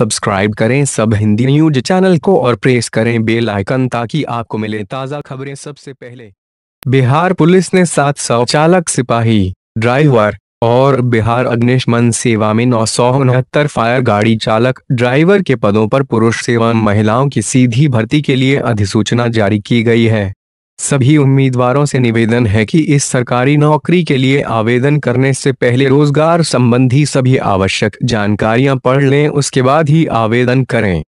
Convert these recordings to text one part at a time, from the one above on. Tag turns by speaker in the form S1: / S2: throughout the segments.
S1: subscribe करें सब Hindi news channel को और प्रेस करें बेल आइकन ताकि आपको मिले ताज़ा खबरें सबसे पहले बिहार पुलिस ने सात सौ चालक सिपाही ड्राइवर और बिहार अग्निशमन सेवा में नौ सौ उनहत्तर फायर गाड़ी चालक ड्राइवर के पदों पर पुरुष एवं महिलाओं की सीधी भर्ती के लिए अधिसूचना जारी की गई है सभी उम्मीदवारों से निवेदन है कि इस सरकारी नौकरी के लिए आवेदन करने से पहले रोजगार संबंधी सभी आवश्यक जानकारियां पढ़ लें उसके बाद ही आवेदन करें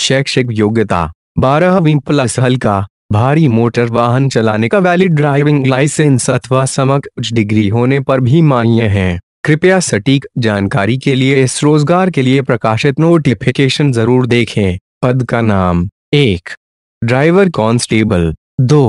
S1: शैक्षिक योग्यता बारहवीं प्लस हल्का भारी मोटर वाहन चलाने का वैलिड ड्राइविंग लाइसेंस अथवा समक्ष डिग्री होने पर भी मान्य है कृपया सटीक जानकारी के लिए इस रोजगार के लिए प्रकाशित नोटिफिकेशन जरूर देखें पद का नाम एक ड्राइवर कांस्टेबल दो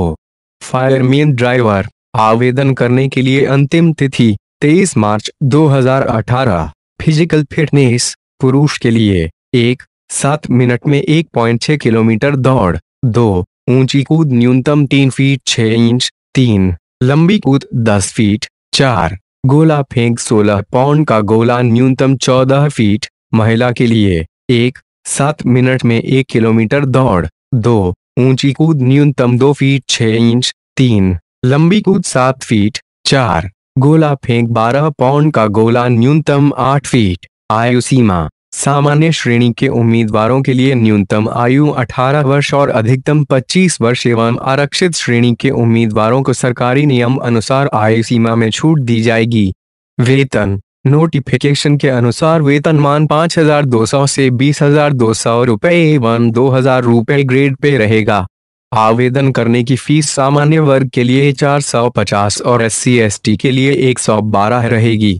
S1: फायरमैन ड्राइवर आवेदन करने के लिए अंतिम तिथि 23 मार्च 2018 फिजिकल फिटनेस पुरुष के लिए एक सात मिनट में एक पॉइंट छह किलोमीटर दौड़ दो ऊंची कूद न्यूनतम तीन फीट छह इंच तीन लंबी कूद दस फीट चार गोला फेंक सोलह पाउंड का गोला न्यूनतम चौदह फीट महिला के लिए एक सात मिनट में एक किलोमीटर दौड़ दो ऊंची कूद न्यूनतम दो फीट छह इंच तीन लंबी कूद सात फीट चार गोला फेंक बारह पाउंड का गोला न्यूनतम आठ फीट आयु सीमा सामान्य श्रेणी के उम्मीदवारों के लिए न्यूनतम आयु 18 वर्ष और अधिकतम 25 वर्ष एवं आरक्षित श्रेणी के उम्मीदवारों को सरकारी नियम अनुसार आयु सीमा में छूट दी जाएगी वेतन नोटिफिकेशन के अनुसार वेतनमान पाँच हजार दो सौ से बीस हजार दो सौ रुपये एवं दो हजार रुपये ग्रेड पे रहेगा आवेदन करने की फीस सामान्य वर्ग के लिए चार सौ पचास और एस सी एस टी के लिए एक सौ बारह रहेगी